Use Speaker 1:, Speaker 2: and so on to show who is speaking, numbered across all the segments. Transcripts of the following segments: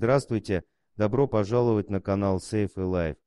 Speaker 1: Здравствуйте, добро пожаловать на канал Safe и Life.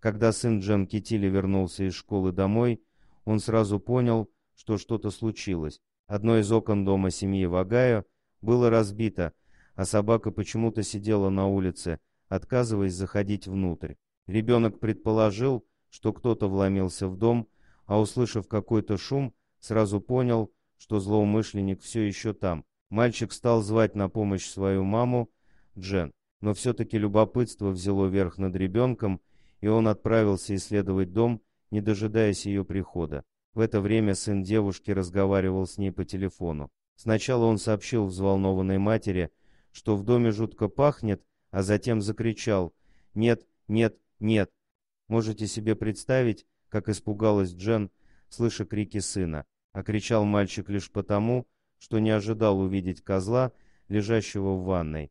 Speaker 1: Когда сын Джан Китили вернулся из школы домой, он сразу понял, что что-то случилось. Одно из окон дома семьи Вагаю было разбито, а собака почему-то сидела на улице, отказываясь заходить внутрь. Ребенок предположил, что кто-то вломился в дом, а услышав какой-то шум, сразу понял, что злоумышленник все еще там. Мальчик стал звать на помощь свою маму, Джен, но все-таки любопытство взяло верх над ребенком, и он отправился исследовать дом, не дожидаясь ее прихода. В это время сын девушки разговаривал с ней по телефону. Сначала он сообщил взволнованной матери, что в доме жутко пахнет, а затем закричал «Нет, нет, нет!». Можете себе представить, как испугалась Джен, слыша крики сына. А кричал мальчик лишь потому, что не ожидал увидеть козла, лежащего в ванной.